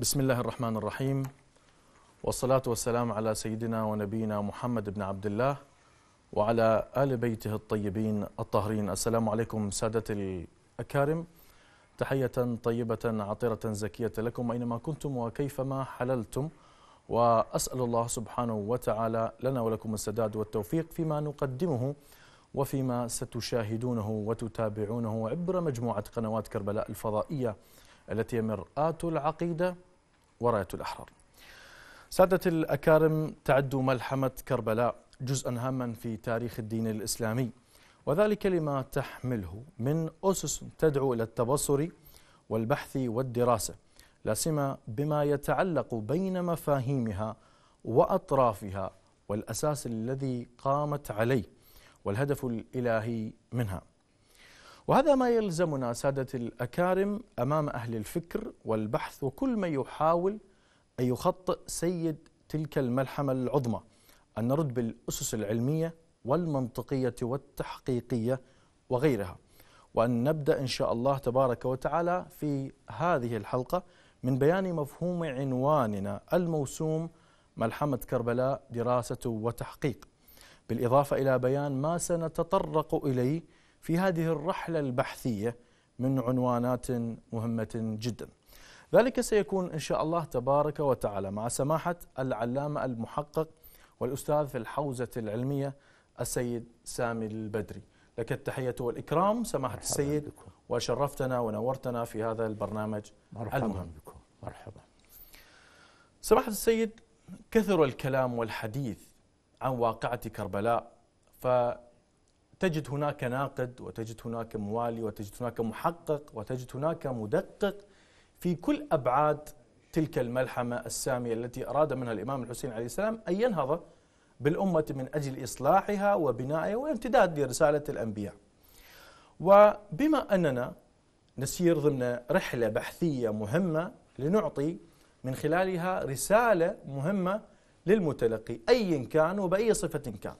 بسم الله الرحمن الرحيم والصلاة والسلام على سيدنا ونبينا محمد بن عبد الله وعلى آل بيته الطيبين الطاهرين السلام عليكم سادة الأكارم تحية طيبة عطرة زكية لكم أينما كنتم وكيفما حللتم وأسأل الله سبحانه وتعالى لنا ولكم السداد والتوفيق فيما نقدمه وفيما ستشاهدونه وتتابعونه عبر مجموعة قنوات كربلاء الفضائية التي مرآة العقيدة وراية الأحرار سادة الأكارم تعد ملحمة كربلاء جزءا هاما في تاريخ الدين الإسلامي وذلك لما تحمله من أسس تدعو إلى التبصر والبحث والدراسة لا سيما بما يتعلق بين مفاهيمها وأطرافها والأساس الذي قامت عليه والهدف الإلهي منها وهذا ما يلزمنا سادة الأكارم أمام أهل الفكر والبحث وكل من يحاول أن يخطئ سيد تلك الملحمة العظمى أن نرد بالأسس العلمية والمنطقية والتحقيقية وغيرها وأن نبدأ إن شاء الله تبارك وتعالى في هذه الحلقة من بيان مفهوم عنواننا الموسوم ملحمة كربلاء دراسة وتحقيق بالإضافة إلى بيان ما سنتطرق إليه في هذه الرحلة البحثية من عنوانات مهمة جدا ذلك سيكون إن شاء الله تبارك وتعالى مع سماحة العلامة المحقق والأستاذ في الحوزة العلمية السيد سامي البدري لك التحية والإكرام سماحة السيد بكم. وشرفتنا ونورتنا في هذا البرنامج مرحبا المهم بكم مرحبا سماحة السيد كثر الكلام والحديث عن واقعة كربلاء ف تجد هناك ناقد وتجد هناك موالي وتجد هناك محقق وتجد هناك مدقق في كل أبعاد تلك الملحمة السامية التي أراد منها الإمام الحسين عليه السلام أن ينهض بالأمة من أجل إصلاحها وبنائها وامتداد لرسالة الأنبياء وبما أننا نسير ضمن رحلة بحثية مهمة لنعطي من خلالها رسالة مهمة للمتلقي أيا كان وبأي صفة كان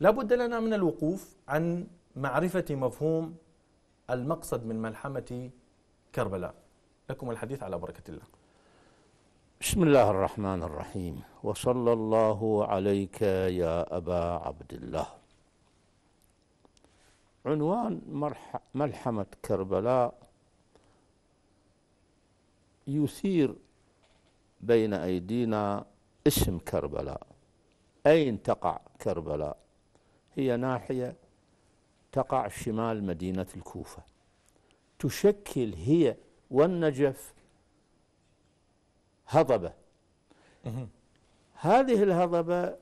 لا بد لنا من الوقوف عن معرفة مفهوم المقصد من ملحمة كربلاء لكم الحديث على بركة الله بسم الله الرحمن الرحيم وصلى الله عليك يا أبا عبد الله عنوان ملحمة كربلاء يثير بين أيدينا اسم كربلاء أين تقع كربلاء هي ناحية تقع شمال مدينة الكوفة تشكل هي والنجف هضبة هذه الهضبة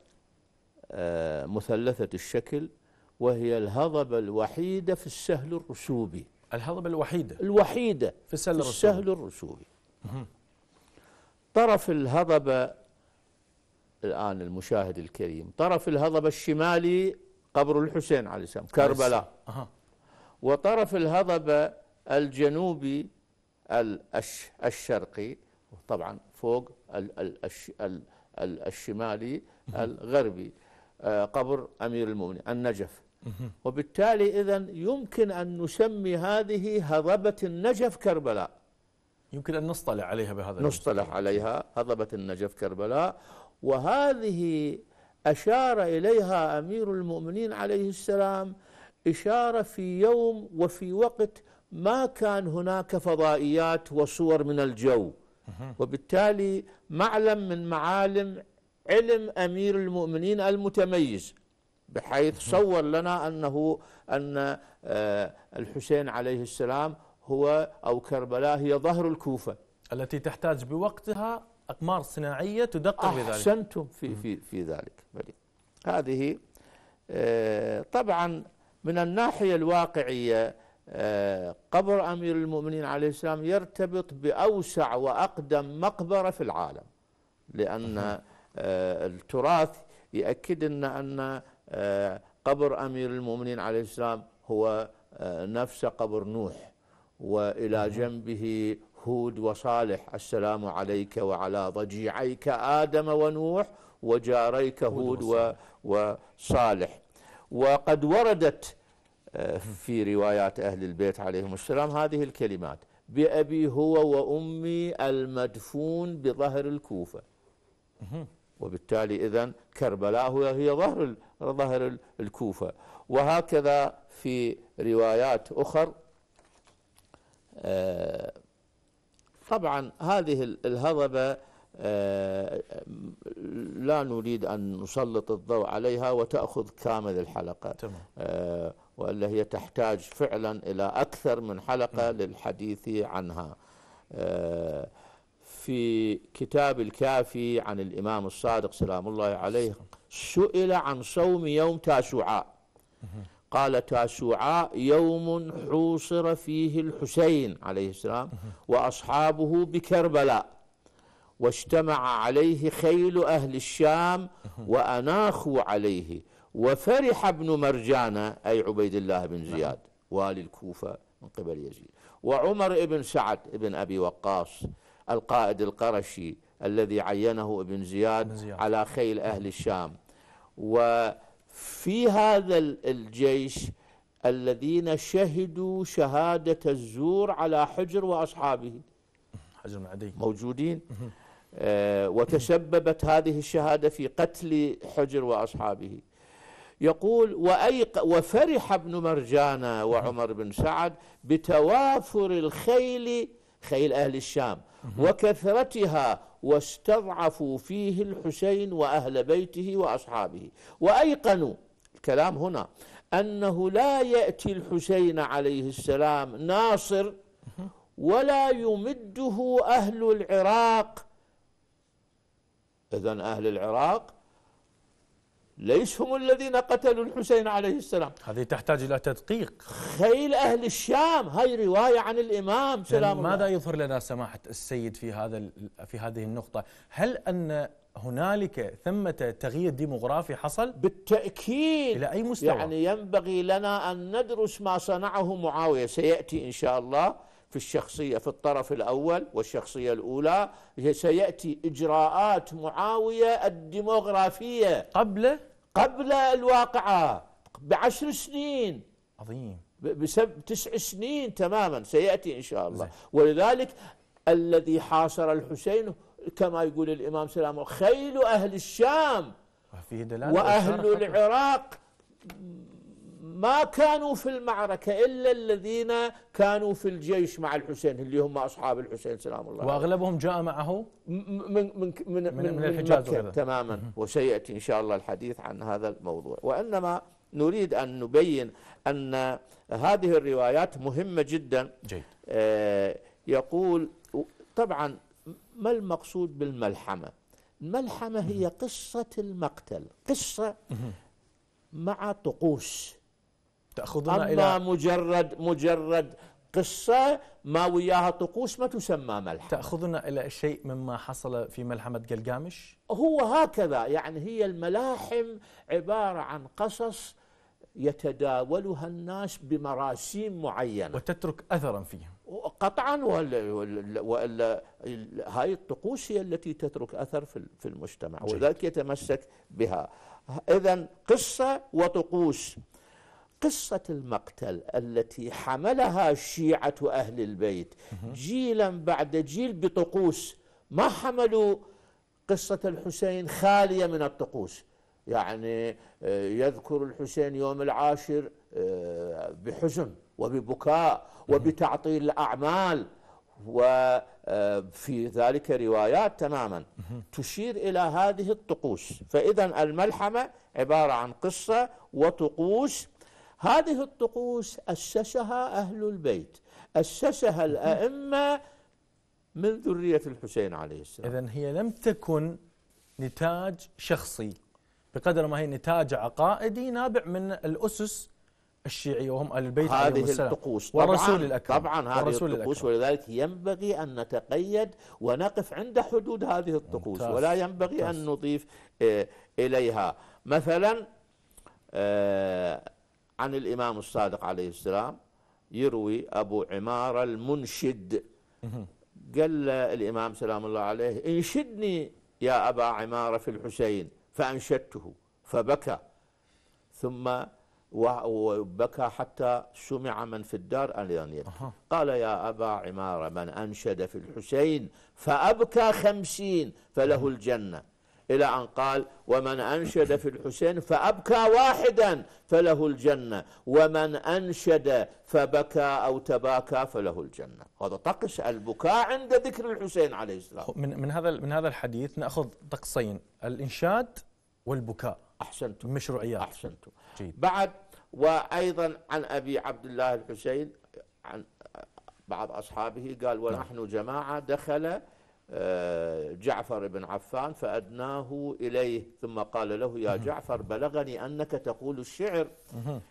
آه، مثلثة الشكل وهي الهضبة الوحيدة في السهل الرسوبي الهضبة الوحيدة الوحيدة في السهل الرسوبي, في السهل الرسوبي. طرف الهضبة الآن المشاهد الكريم طرف الهضبة الشمالي قبر الحسين عليه السلام كربلاء وطرف الهضبة الجنوبي الشرقي طبعا فوق الشمالي الغربي آه، قبر أمير المؤمنين النجف وبالتالي إذا يمكن أن نسمي هذه هضبة النجف كربلاء يمكن أن نصطلح عليها بهذا نصطلح عليها هضبة النجف كربلاء وهذه أشار إليها أمير المؤمنين عليه السلام إشارة في يوم وفي وقت ما كان هناك فضائيات وصور من الجو وبالتالي معلم من معالم علم أمير المؤمنين المتميز بحيث صور لنا أنه أن آه، الحسين عليه السلام هو أو كربلاء هي ظهر الكوفة التي تحتاج بوقتها أقمار صناعية تدقق بذلك أحسنتم في, في, في ذلك بلي. هذه آه، طبعا من الناحية الواقعية آه، قبر أمير المؤمنين عليه السلام يرتبط بأوسع وأقدم مقبرة في العالم لأن آه، التراث يأكد لنا أن قبر أمير المؤمنين عليه السلام هو نفس قبر نوح وإلى جنبه هود وصالح السلام عليك وعلى ضجيعيك آدم ونوح وجاريك هود وصالح وقد وردت آه، في روايات أهل البيت عليهم السلام هذه الكلمات بأبي هو وأمي المدفون بظهر الكوفة وبالتالي إذا كربلاء هي ظهر ظهر الكوفة وهكذا في روايات أخر آه، طبعا هذه الهضبة آه، لا نريد أن نسلط الضوء عليها وتأخذ كامل الحلقة تمام. آه، وإلا هي تحتاج فعلا إلى أكثر من حلقة نعم. للحديث عنها آه، في كتاب الكافي عن الإمام الصادق سلام الله عليه سئل عن صوم يوم تاشعاء قال تاسوعاء يوم حوصر فيه الحسين عليه السلام وأصحابه بكربلاء واجتمع عليه خيل أهل الشام وأناخوا عليه وفرح ابن مرجانة أي عبيد الله بن زياد والي الكوفة من قبل يزيد وعمر بن سعد بن أبي وقاص القائد القرشي الذي عينه ابن زياد, زياد على خيل أهل الشام و في هذا الجيش الذين شهدوا شهادة الزور على حجر وأصحابه حجر عدي موجودين آه، وتسببت هذه الشهادة في قتل حجر وأصحابه يقول وأيق وفرح ابن مرجانة وعمر بن سعد بتوافر الخيل خيل أهل الشام وكثرتها واستضعفوا فيه الحسين واهل بيته واصحابه وايقنوا الكلام هنا انه لا ياتي الحسين عليه السلام ناصر ولا يمده اهل العراق اذا اهل العراق ليس هم الذين قتلوا الحسين عليه السلام هذه تحتاج إلى تدقيق خيل أهل الشام هاي رواية عن الإمام يعني سلام الله ماذا يظهر لنا سماحة السيد في هذا في هذه النقطة هل أن هنالك ثمة تغيير ديموغرافي حصل بالتأكيد إلى أي مستوى يعني ينبغي لنا أن ندرس ما صنعه معاوية سيأتي إن شاء الله في الشخصية في الطرف الأول والشخصية الأولى سيأتي إجراءات معاوية الديموغرافية قبل قبل الواقعة بعشر سنين عظيم بسبب تسع سنين تماما سيأتي إن شاء الله زي. ولذلك الذي حاصر الحسين كما يقول الإمام سلامه خيل أهل الشام وأهل العراق ما كانوا في المعركة إلا الذين كانوا في الجيش مع الحسين اللي هم أصحاب الحسين سلام الله وأغلبهم جاء معه من, من, من, من, من, من الحجاز تماما وسيأتي إن شاء الله الحديث عن هذا الموضوع وإنما نريد أن نبين أن هذه الروايات مهمة جدا جيد. آه، يقول طبعا ما المقصود بالملحمة الملحمة هي قصة المقتل قصة مع طقوس تأخذنا أما إلى مجرد مجرد قصة ما وياها طقوس ما تسمى ملحمة تأخذنا إلى شيء مما حصل في ملحمة جلجامش هو هكذا يعني هي الملاحم عبارة عن قصص يتداولها الناس بمراسيم معينة وتترك أثرا فيهم قطعا والا ولا, هاي الطقوس هي التي تترك أثر في المجتمع وذلك يتمسك بها إذا قصة وطقوس قصة المقتل التي حملها شيعة أهل البيت جيلا بعد جيل بطقوس ما حملوا قصة الحسين خالية من الطقوس يعني آه، يذكر الحسين يوم العاشر آه، بحزن وببكاء وبتعطيل الأعمال وفي آه، ذلك روايات تماما تشير إلى هذه الطقوس فإذا الملحمة عبارة عن قصة وطقوس هذه الطقوس أسسها أهل البيت أسسها الأئمة من ذرية الحسين عليه السلام إذا هي لم تكن نتاج شخصي بقدر ما هي نتاج عقائدي نابع من الأسس الشيعي وهم اهل البيت هذه عليهم السلام الطقوس طبعاً والرسول الأكرم طبعا هذه والرسول الطقوس الأكرم ولذلك ينبغي أن نتقيد ونقف عند حدود هذه الطقوس ممتاز ولا ينبغي ممتاز أن نضيف إليها مثلا آه، عن الإمام الصادق عليه السلام يروي أبو عمارة المنشد قال الإمام سلام الله عليه انشدني يا أبا عمارة في الحسين فأنشدته فبكى ثم وبكى حتى سمع من في الدار أن يبكي قال يا أبا عمارة من أنشد في الحسين فأبكى خمسين فله الجنة إلى أن قال ومن أنشد في الحسين فأبكى واحدا فله الجنة ومن أنشد فبكى أو تباكى فله الجنة هذا طقس البكاء عند ذكر الحسين عليه السلام من, من هذا من هذا الحديث نأخذ طقسين الإنشاد والبكاء أحسنتم مشروعيات أحسنتم جيد. بعد وأيضا عن أبي عبد الله الحسين عن بعض أصحابه قال ونحن جماعة دخل آه، جعفر بن عفان فأدناه إليه ثم قال له يا جعفر بلغني أنك تقول الشعر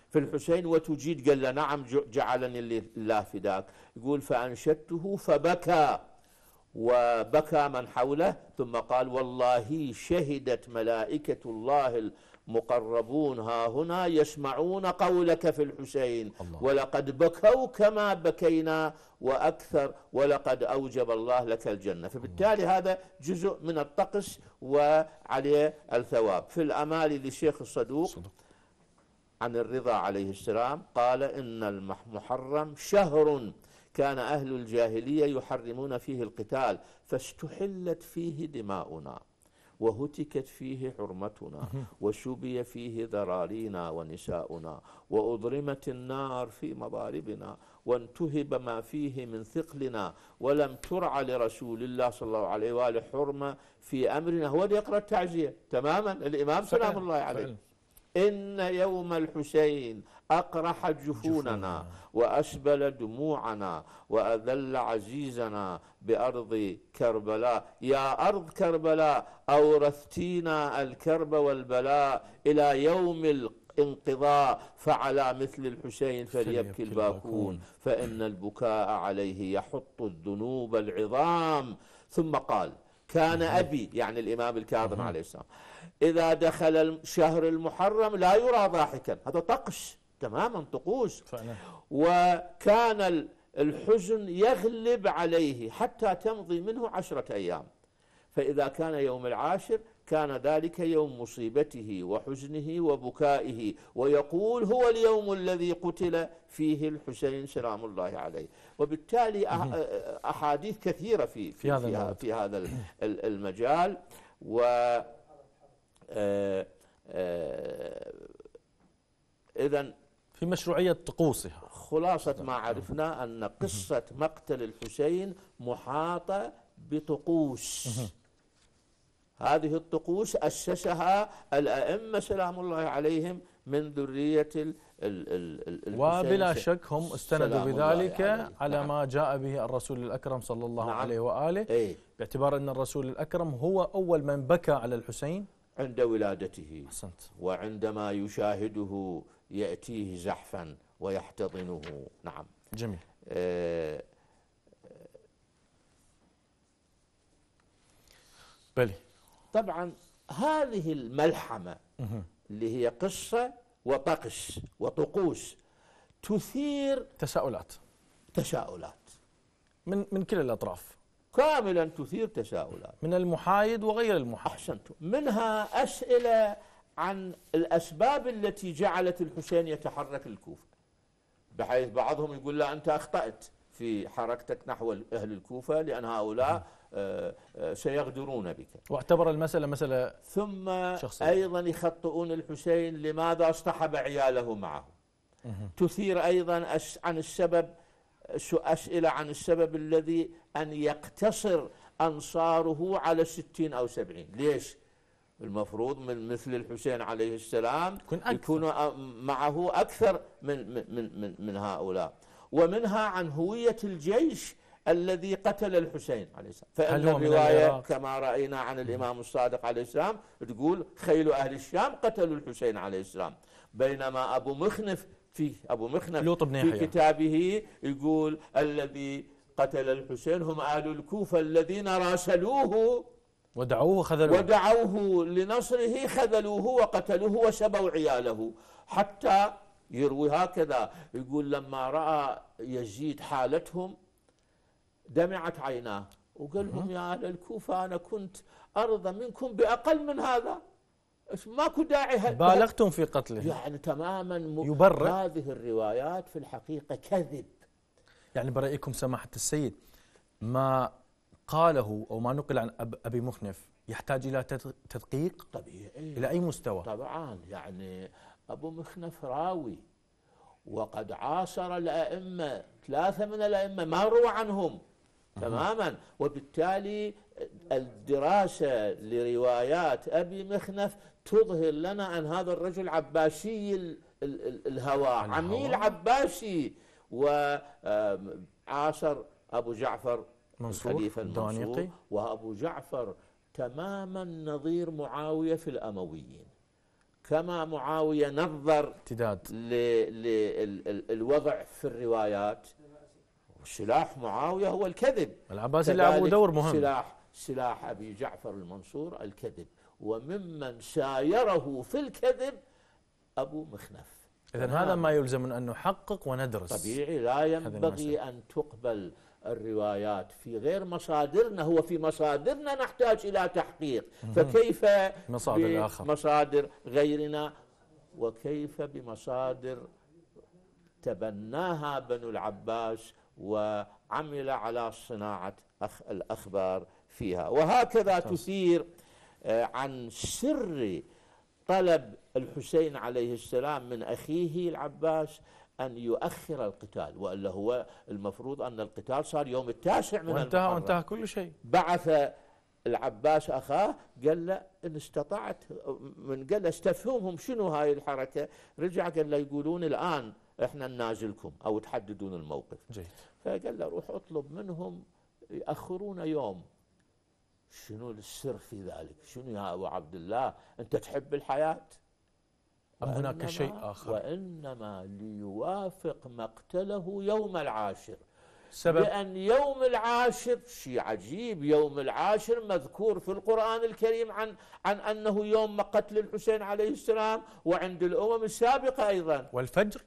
في الحسين وتجيد قال له نعم جعلني الله فداك يقول فأنشدته فبكى وبكى من حوله ثم قال والله شهدت ملائكة الله مقربون ها هنا يسمعون قولك في الحسين الله. ولقد بكوا كما بكينا وأكثر ولقد أوجب الله لك الجنة فبالتالي هذا جزء من الطقس وعليه الثواب في الأمال للشيخ الصدوق عن الرضا عليه السلام قال إن المحرم شهر كان أهل الجاهلية يحرمون فيه القتال فاستحلت فيه دماؤنا وهتكت فيه حرمتنا وشبي فيه ذرارينا ونساؤنا وأضرمت النار في مضاربنا وانتهب ما فيه من ثقلنا ولم ترعى لرسول الله صلى الله عليه وآله حرمة في أمرنا هو اللي يقرأ التعزية تماما الإمام سلام الله عليه إن يوم الحسين أقرح جفوننا وأسبل دموعنا وأذل عزيزنا بأرض كربلاء يا أرض كربلاء أورثتينا الكرب والبلاء إلى يوم انقضاء فعلى مثل الحسين فليبكي الباكون فإن البكاء عليه يحط الذنوب العظام ثم قال كان أبي يعني الإمام الكاظم عليه السلام إذا دخل الشهر المحرم لا يرى ضاحكا هذا طقش تماما طقوس فعلا. وكان الحزن يغلب عليه حتى تمضي منه عشرة أيام فإذا كان يوم العاشر كان ذلك يوم مصيبته وحزنه وبكائه ويقول هو اليوم الذي قتل فيه الحسين سلام الله عليه وبالتالي أحاديث كثيرة في, في, في, هذا, في, هذا, في هذا المجال و آه، آه، إذا في مشروعية طقوسها خلاصة ما عرفنا أن قصة مقتل الحسين محاطة بطقوس هذه الطقوس أسسها الأئمة سلام الله عليهم من ذرية ال ال وبلا شك هم استندوا بذلك على ما نعم. جاء به الرسول الأكرم صلى الله نعم. عليه وآله ايه؟ باعتبار أن الرسول الأكرم هو أول من بكى على الحسين عند ولادته أحسنت. وعندما يشاهده يأتيه زحفا ويحتضنه نعم جميل آه بلي طبعا هذه الملحمة اللي هي قصة وطقس وطقوس تثير تساؤلات تساؤلات من من كل الأطراف كاملا تثير تساؤلات من المحايد وغير المحايد احسنت منها أسئلة عن الأسباب التي جعلت الحسين يتحرك الكوفة بحيث بعضهم يقول لا أنت أخطأت في حركتك نحو أهل الكوفة لأن هؤلاء آه، آه، سيغدرون بك واعتبر المسألة مسألة ثم شخصية. أيضا يخطئون الحسين لماذا اصطحب عياله معه تثير أيضا عن السبب أسئلة عن السبب الذي أن يقتصر أنصاره على ستين أو سبعين ليش المفروض من مثل الحسين عليه السلام يكون آه، معه أكثر من, من, من, من هؤلاء ومنها عن هوية الجيش الذي قتل الحسين عليه السلام فإن الرواية كما رأينا عن الإمام الصادق عليه السلام تقول خيل أهل الشام قتلوا الحسين عليه السلام بينما أبو مخنف في أبو مخنف لوط بن في كتابه يقول الذي قتل الحسين هم أهل الكوفة الذين راسلوه ودعوه خذلوه ودعوه لنصره خذلوه وقتلوه وسبوا عياله حتى يروي هكذا يقول لما رأى يزيد حالتهم دمعت عيناه وقال لهم يا أهل الكوفة أنا كنت أرضى منكم بأقل من هذا ما داعي بالغتم في قتله يعني تماما يبرر هذه الروايات في الحقيقة كذب يعني برأيكم سماحة السيد ما قاله أو ما نقل عن أبي مخنف يحتاج إلى تدقيق طبيعي إلى أي مستوى طبعا يعني أبو مخنف راوي وقد عاصر الأئمة ثلاثة من الأئمة ما روى عنهم تماما وبالتالي الدراسة لروايات أبي مخنف تظهر لنا أن هذا الرجل عباسي الهوى عميل عباسي وعاصر أبو جعفر منصور الخليفة المنصور وأبو جعفر تماما نظير معاوية في الأمويين كما معاوية نظر امتداد للوضع في الروايات سلاح معاوية هو الكذب العباسي لعبوا دور مهم سلاح سلاح أبي جعفر المنصور الكذب وممن سايره في الكذب أبو مخنف إذا هذا ما يلزم أن نحقق وندرس طبيعي لا ينبغي أن تقبل الروايات في غير مصادرنا هو في مصادرنا نحتاج إلى تحقيق فكيف مصادر غيرنا وكيف بمصادر تبناها بنو العباس وعمل على صناعة الأخبار فيها وهكذا تثير آه، عن سر طلب الحسين عليه السلام من أخيه العباس أن يؤخر القتال وإلا هو المفروض أن القتال صار يوم التاسع من وانتهى وانتهى كل شيء بعث العباس أخاه قال له إن استطعت من قال له استفهمهم شنو هاي الحركة رجع قال له يقولون الآن إحنا ننازلكم أو تحددون الموقف جيد. فقال له روح أطلب منهم يأخرون يوم شنو السر في ذلك شنو يا أبو عبد الله أنت تحب الحياة أم هناك شيء آخر وإنما ليوافق مقتله يوم العاشر سبب لأن يوم العاشر شيء عجيب يوم العاشر مذكور في القرآن الكريم عن عن أنه يوم قتل الحسين عليه السلام وعند الأمم السابقة أيضا والفجر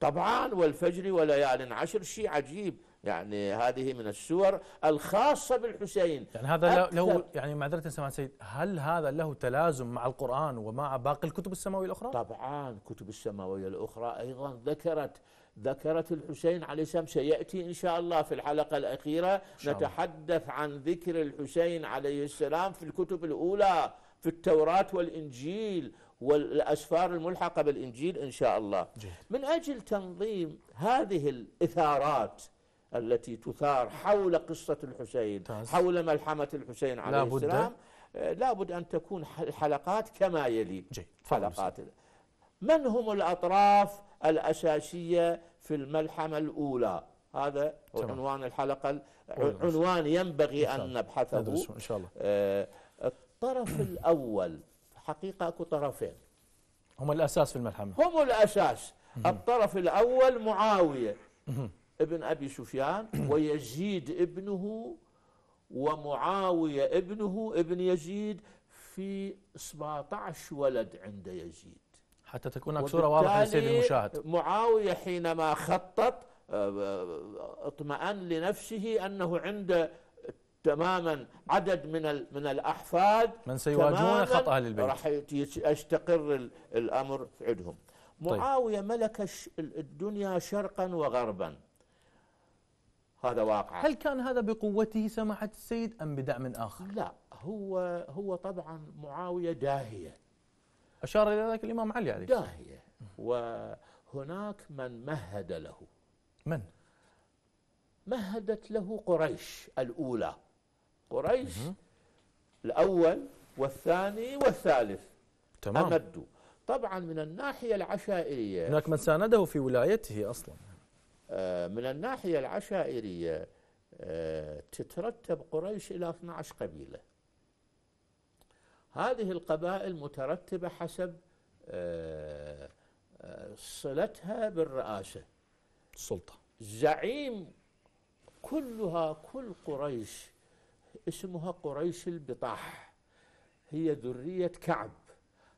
طبعا والفجر وليال عشر شيء عجيب يعني هذه من السور الخاصة بالحسين يعني هذا له يعني معذرة سماحة سيد هل هذا له تلازم مع القرآن ومع باقي الكتب السماوية الأخرى؟ طبعا كتب السماوية الأخرى أيضا ذكرت ذكرت الحسين عليه السلام سيأتي إن شاء الله في الحلقة الأخيرة نتحدث عن ذكر الحسين عليه السلام في الكتب الأولى في التوراة والإنجيل والأسفار الملحقة بالإنجيل إن شاء الله جيد. من أجل تنظيم هذه الإثارات التي تثار حول قصة الحسين حول ملحمة الحسين عليه لابد السلام آه، لابد أن تكون الحلقات كما يلي حلقات من هم الأطراف الأساسية في الملحمة الأولى هذا هو عنوان الحلقة عنوان ينبغي أن نبحثه إن شاء الله آه، الطرف الأول حقيقة أكو طرفين هم الأساس في الملحمة هم الأساس الطرف الأول معاوية ابن أبي سفيان ويزيد ابنه ومعاوية ابنه ابن يزيد في 17 ولد عند يزيد حتى تكون صورة واضحة للسيد المشاهد معاوية حينما خطط آه، اطمأن لنفسه أنه عند تماما عدد من من الأحفاد من سيواجهون خطأ أهل البيت راح يستقر الأمر عندهم طيب. معاوية ملك الدنيا شرقا وغربا هذا واقع هل كان هذا بقوته سماحة السيد أم بدعم آخر؟ لا هو هو طبعا معاوية داهية أشار إلى ذلك الإمام علي عليه داهية وهناك من مهد له من؟ مهدت له قريش الأولى قريش الأول والثاني والثالث تمام أمدوا طبعا من الناحية العشائرية هناك من سانده في ولايته أصلا آه، من الناحية العشائرية آه، تترتب قريش إلى 12 قبيلة هذه القبائل مترتبة حسب آه، صلتها بالرئاسة السلطة زعيم كلها كل قريش اسمها قريش البطاح هي ذرية كعب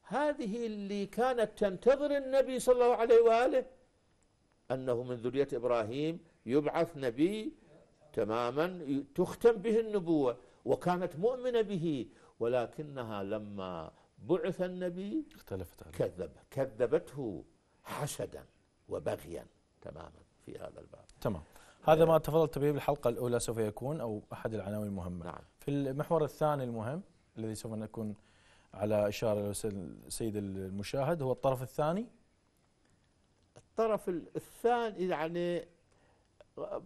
هذه اللي كانت تنتظر النبي صلى الله عليه وآله أنه من ذرية إبراهيم يبعث نبي تماما تختم به النبوة وكانت مؤمنة به ولكنها لما بعث النبي اختلفت عليه كذب كذبته حسدا وبغيا تماما في هذا الباب تمام هذا ما تفضلت به بالحلقة الأولى سوف يكون أو أحد العناوين المهمة نعم. في المحور الثاني المهم الذي سوف نكون على إشارة السيد المشاهد هو الطرف الثاني الطرف الثاني يعني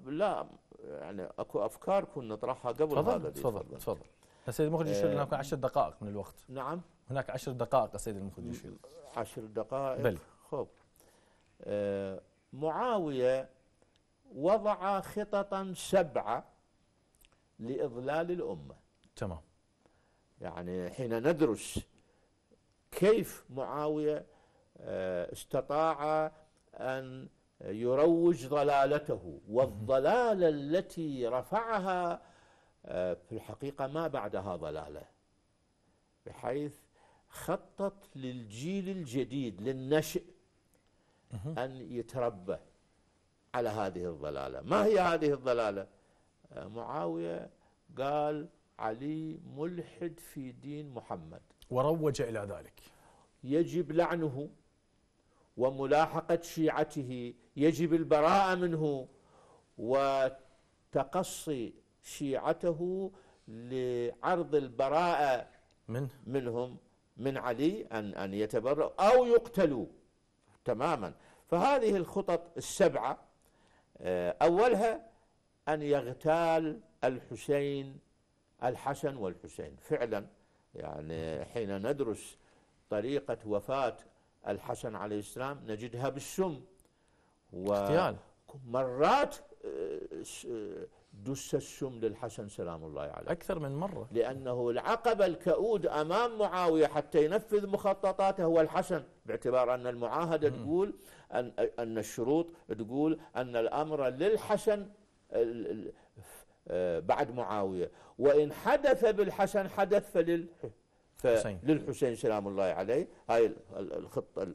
لا يعني اكو افكار كنا نطرحها قبل تفضل هذا تفضل تفضل السيد المخرج يشير هناك 10 آه، دقائق من الوقت نعم هناك 10 دقائق السيد المخرج يشير 10 دقائق بل خب آه، معاويه وضع خططا سبعه لاضلال الامه تمام يعني حين ندرس كيف معاويه آه، استطاع أن يروج ضلالته والضلالة التي رفعها آه، في الحقيقة ما بعدها ضلالة بحيث خطط للجيل الجديد للنشء أن يتربى على هذه الضلالة ما هي هذه الضلالة آه، معاوية قال علي ملحد في دين محمد وروج إلى ذلك يجب لعنه وملاحقة شيعته يجب البراءة منه وتقصي شيعته لعرض البراءة من؟ منهم من علي أن أن يتبرأوا أو يقتلوا تماما فهذه الخطط السبعة آه، أولها أن يغتال الحسين الحسن والحسين فعلا يعني حين ندرس طريقة وفاة الحسن عليه السلام نجدها بالسم اغتيال مرات آه، آه، دس السم للحسن سلام الله عليه أكثر من مرة لأنه العقبة الكؤود أمام معاوية حتى ينفذ مخططاته هو الحسن باعتبار أن المعاهدة م. تقول أن, أن الشروط تقول أن الأمر للحسن آه، بعد معاوية وإن حدث بالحسن حدث فلل فللحسين سلام الله عليه هاي الخطة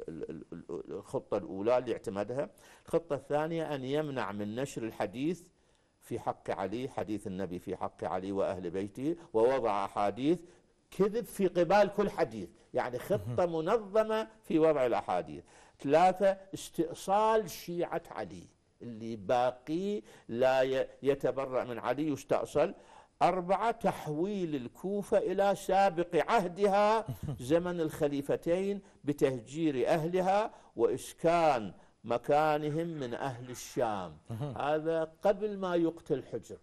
الخطة الأولى اللي اعتمدها الخطة الثانية أن يمنع من نشر الحديث في حق علي حديث النبي في حق علي وأهل بيته ووضع أحاديث كذب في قبال كل حديث يعني خطة منظمة في وضع الأحاديث ثلاثة استئصال شيعة علي اللي باقي لا يتبرأ من علي يستأصل أربعة تحويل الكوفة إلى سابق عهدها زمن الخليفتين بتهجير أهلها وإسكان مكانهم من أهل الشام هذا قبل ما يقتل حجر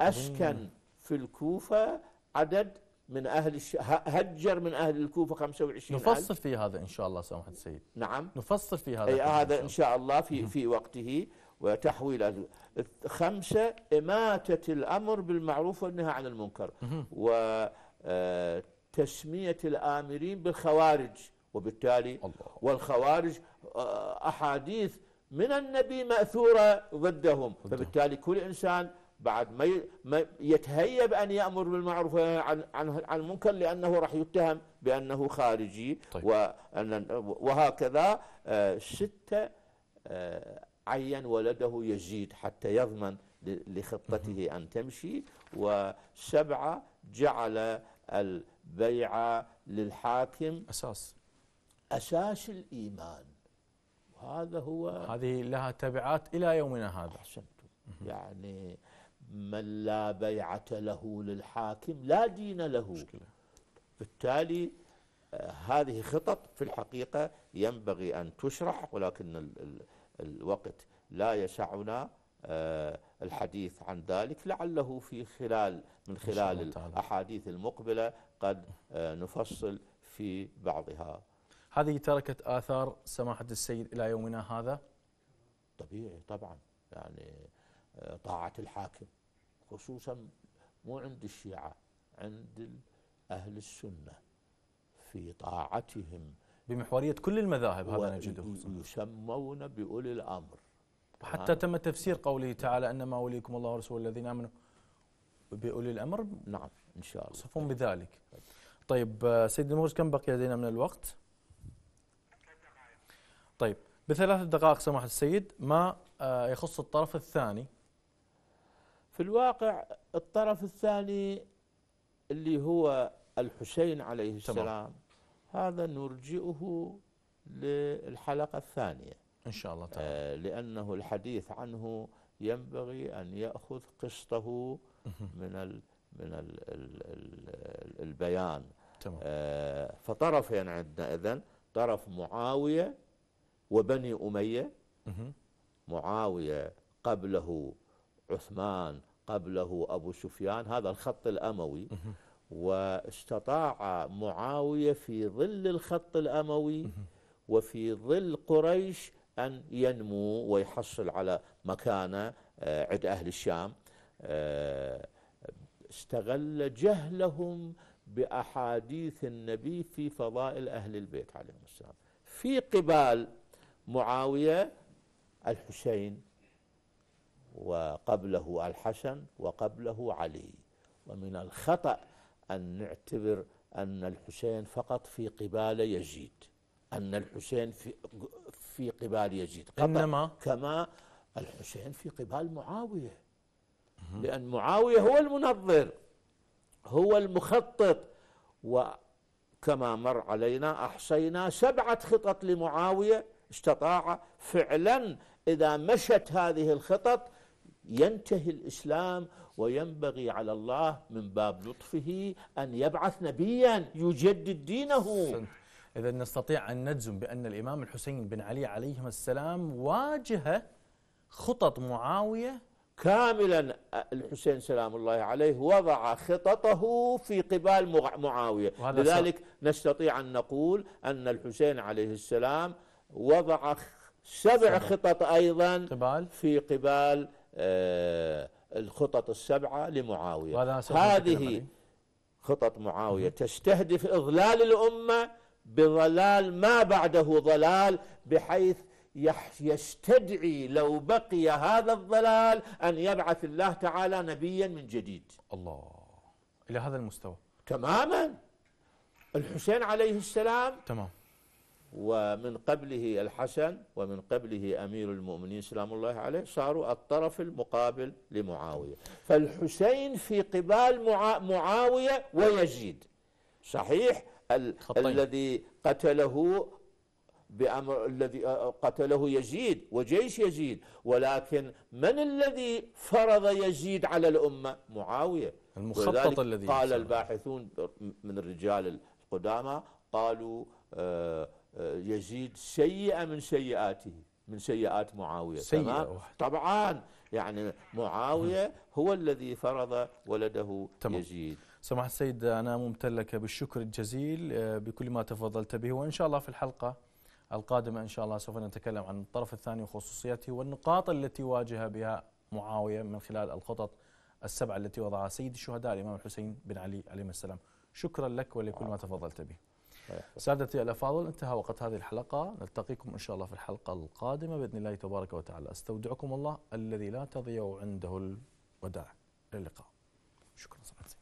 أسكن في الكوفة عدد من أهل الش... هجر من أهل الكوفة 25 نفصل في هذا إن شاء الله سامحة السيد نعم نفصل في هذا أي هذا إن شاء الله في في وقته وتحويل خمسة إماتة الأمر بالمعروف والنهي عن المنكر وتسمية آه، الآمرين بالخوارج وبالتالي والخوارج آه، أحاديث من النبي مأثورة ضدهم فبالتالي كل إنسان بعد ما يتهيب ان يأمر بالمعروف عن عن عن المنكر لأنه راح يتهم بأنه خارجي طيب. وأن وهكذا آه، ستة عين ولده يزيد حتى يضمن لخطته أن تمشي وسبعة جعل البيعة للحاكم أساس أساس الإيمان وهذا هو هذه لها تبعات إلى يومنا هذا أحسنتم يعني من لا بيعة له للحاكم لا دين له مشكلة. بالتالي آه، هذه خطط في الحقيقة ينبغي أن تشرح ولكن الوقت لا يسعنا آه، الحديث عن ذلك لعله في خلال من خلال الأحاديث المقبلة قد آه، نفصل في بعضها هذه تركت آثار سماحة السيد إلى يومنا هذا طبيعي طبعا يعني آه، طاعة الحاكم خصوصا مو عند الشيعة عند أهل السنة في طاعتهم بمحورية كل المذاهب هذا نجده يسمون بأولي الأمر حتى تم تفسير قوله تعالى إنما وليكم الله ورسوله الذين آمنوا بأولي الأمر نعم إن شاء الله صفون بذلك طيب آه، سيد المغرج كم بقي لدينا من الوقت طيب بثلاث دقائق سماحة السيد ما آه، يخص الطرف الثاني في الواقع الطرف الثاني اللي هو الحسين عليه السلام تمام. هذا نرجئه للحلقة الثانية إن شاء الله تعالى آه، لأنه الحديث عنه ينبغي أن يأخذ قسطه من ال من الـ الـ البيان تمام. آه فطرفين عندنا إذن طرف معاوية وبني أمية معاوية قبله عثمان قبله أبو سفيان هذا الخط الأموي واستطاع معاوية في ظل الخط الأموي وفي ظل قريش أن ينمو ويحصل على مكانة آه، عند أهل الشام آه، استغل جهلهم بأحاديث النبي في فضائل أهل البيت عليهم السلام في قبال معاوية الحسين وقبله الحسن وقبله علي ومن الخطأ أن نعتبر أن الحسين فقط في قبال يزيد أن الحسين في في قبال يزيد إنما كما الحسين في قبال معاوية لأن معاوية هو المنظر هو المخطط وكما مر علينا أحصينا سبعة خطط لمعاوية استطاع فعلا إذا مشت هذه الخطط ينتهي الاسلام وينبغي على الله من باب لطفه ان يبعث نبيا يجدد دينه اذا نستطيع ان نجزم بان الامام الحسين بن علي عليهما السلام واجه خطط معاويه كاملا الحسين سلام الله عليه وضع خططه في قبال معاويه لذلك نستطيع ان نقول ان الحسين عليه السلام وضع سبع, سبع. خطط ايضا قبال في قبال آه، الخطط السبعة لمعاوية هذه خطط معاوية تستهدف إضلال الأمة بظلال ما بعده ضلال بحيث يستدعي لو بقي هذا الضلال أن يبعث الله تعالى نبيا من جديد الله إلى هذا المستوى تماما الحسين عليه السلام تمام ومن قبله الحسن ومن قبله أمير المؤمنين سلام الله عليه صاروا الطرف المقابل لمعاوية فالحسين في قبال معا معاوية ويزيد صحيح ال خطين. الذي قتله بأمر الذي آه، آه، قتله يزيد وجيش يزيد ولكن من الذي فرض يزيد على الأمة معاوية المخطط الذي قال الباحثون من الرجال القدامى قالوا آه يزيد سيئة من سيئاته من سيئات معاوية سيئة تمام؟ طبعا يعني معاوية هو الذي فرض ولده تمام. يزيد سماحة السيد أنا ممتن لك بالشكر الجزيل آه، بكل ما تفضلت به وإن شاء الله في الحلقة القادمة إن شاء الله سوف نتكلم عن الطرف الثاني وخصوصيته والنقاط التي واجه بها معاوية من خلال الخطط السبعة التي وضعها سيد الشهداء الإمام الحسين بن علي عليه السلام شكرا لك ولكل ما تفضلت به سادتي الافاضل انتهى وقت هذه الحلقه نلتقيكم ان شاء الله في الحلقه القادمه باذن الله تبارك وتعالى استودعكم الله الذي لا تضيع عنده الوداع الى اللقاء شكرا سمعتي